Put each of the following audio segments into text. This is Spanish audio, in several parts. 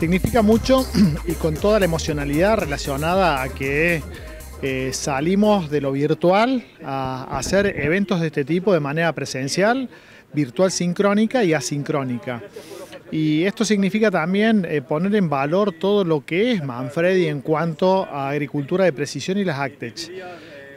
significa mucho y con toda la emocionalidad relacionada a que eh, salimos de lo virtual a hacer eventos de este tipo de manera presencial, virtual sincrónica y asincrónica. Y esto significa también eh, poner en valor todo lo que es Manfredi en cuanto a agricultura de precisión y las ACTECH.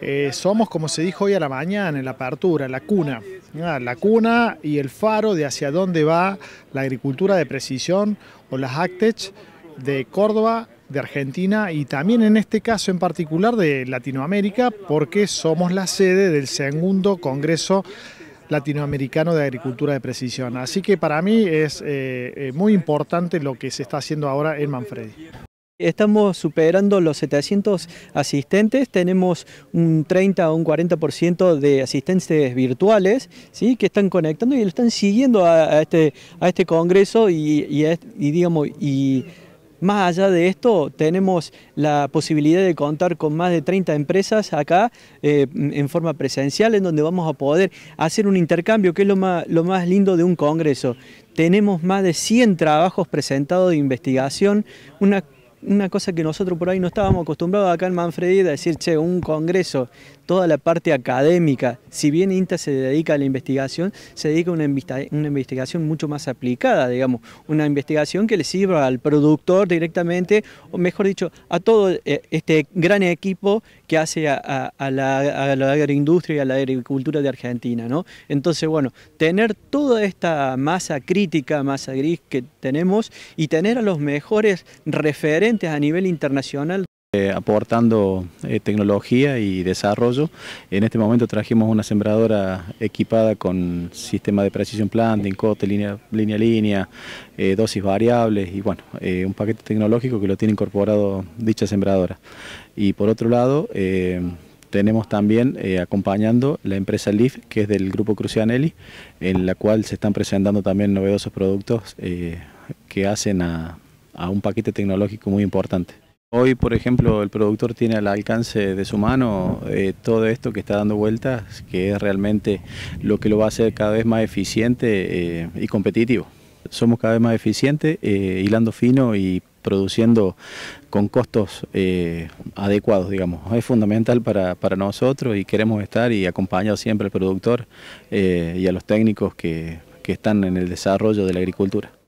Eh, somos, como se dijo hoy a la mañana en la apertura, la cuna la cuna y el faro de hacia dónde va la agricultura de precisión o las ACTECH de Córdoba, de Argentina y también en este caso en particular de Latinoamérica porque somos la sede del segundo Congreso Latinoamericano de Agricultura de Precisión. Así que para mí es eh, eh, muy importante lo que se está haciendo ahora en Manfredi. Estamos superando los 700 asistentes, tenemos un 30 o un 40% de asistentes virtuales ¿sí? que están conectando y lo están siguiendo a, este, a este congreso este, y, más allá de esto, tenemos la posibilidad de contar con más de 30 empresas acá eh, en forma presencial, en donde vamos a poder hacer un intercambio, que es lo más, lo más lindo de un congreso. Tenemos más de 100 trabajos presentados de investigación, una una cosa que nosotros por ahí no estábamos acostumbrados acá en Manfredi, a decir, che, un congreso toda la parte académica. Si bien INTA se dedica a la investigación, se dedica a una, investigación mucho más aplicada, digamos, una investigación que le sirva al productor directamente, o mejor dicho, a todo eh, este gran equipo que hace a, la, a la, agroindustria y a la agricultura de Argentina. ¿no? Entonces, bueno, tener toda esta masa crítica, masa gris que tenemos y tener a los mejores referentes a nivel internacional eh, aportando eh, tecnología y desarrollo. En este momento trajimos una sembradora equipada con sistema de precisión planting, cote, línea línea, línea eh, dosis variables y bueno, un paquete tecnológico que lo tiene incorporado dicha sembradora. Y por otro lado, tenemos también acompañando la empresa LIF, que es del grupo Crucianelli, en la cual se están presentando también novedosos productos que hacen a un paquete tecnológico muy importante. Hoy, por ejemplo, el productor tiene al alcance de su mano eh, todo esto que está dando vueltas, que es realmente lo que lo va a hacer cada vez más eficiente eh, y competitivo. Somos cada vez más eficientes, eh, hilando fino y produciendo con costos adecuados, digamos. Es fundamental para, nosotros y queremos estar y acompañar siempre al productor y a los técnicos que están en el desarrollo de la agricultura.